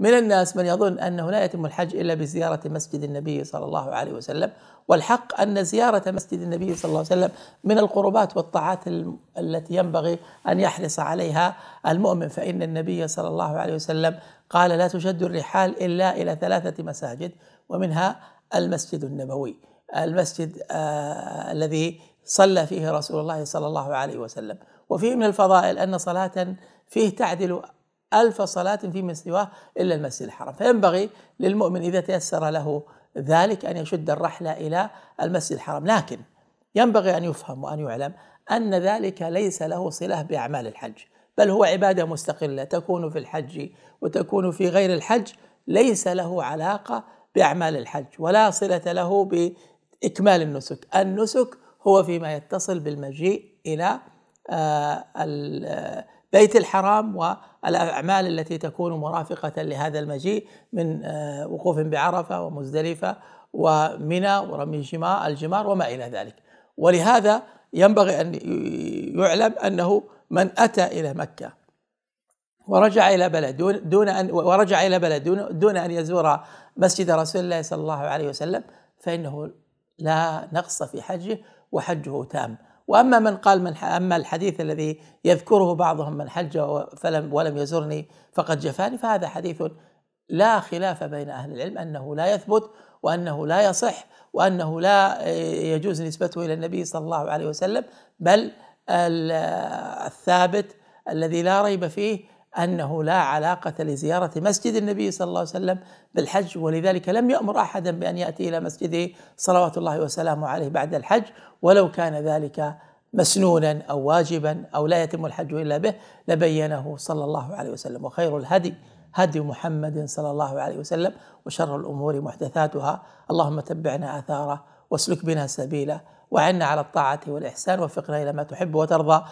من الناس من يظن أنه لا يتم الحج إلا بزيارة مسجد النبي صلى الله عليه وسلم والحق أن زيارة مسجد النبي صلى الله عليه وسلم من القربات والطاعات التي ينبغي أن يحرص عليها المؤمن فإن النبي صلى الله عليه وسلم قال لا تشد الرحال إلا إلى ثلاثة مساجد ومنها المسجد النبوي المسجد آه الذي صلى فيه رسول الله صلى الله عليه وسلم وفيه من الفضائل أن صلاة فيه تعدل ألف صلاة فيما سواه إلا المسجد الحرام فينبغي للمؤمن إذا تيسر له ذلك أن يشد الرحلة إلى المسجد الحرام لكن ينبغي أن يفهم وأن يعلم أن ذلك ليس له صلة بأعمال الحج بل هو عبادة مستقلة تكون في الحج وتكون في غير الحج ليس له علاقة بأعمال الحج ولا صلة له بإكمال النسك النسك هو فيما يتصل بالمجيء إلى آه، بيت الحرام والأعمال التي تكون مرافقة لهذا المجيء من آه، وقوف بعرفة ومزدلفة ومنى ورمي الجمار وما إلى ذلك ولهذا ينبغي أن يعلم أنه من أتى إلى مكة ورجع إلى بلد دون, دون أن ورجع إلى بلد دون, دون أن يزور مسجد رسول الله صلى الله عليه وسلم فإنه لا نقص في حجه وحجه تام واما من قال من اما الحديث الذي يذكره بعضهم من حج فلم ولم يزرني فقد جفاني فهذا حديث لا خلاف بين اهل العلم انه لا يثبت وانه لا يصح وانه لا آه، يجوز نسبته الى النبي صلى الله عليه وسلم بل الثابت الذي لا ريب فيه انه لا علاقه لزياره مسجد النبي صلى الله عليه وسلم بالحج ولذلك لم يامر احدا بان ياتي الى مسجده صلوات الله وسلامه عليه بعد الحج ولو كان ذلك مسنونا او واجبا او لا يتم الحج الا به لبينه صلى الله عليه وسلم وخير الهدي هدي محمد صلى الله عليه وسلم وشر الامور محدثاتها اللهم تبعنا اثاره واسلك بنا سبيله وعنا على الطاعه والاحسان وفقنا الى ما تحب وترضى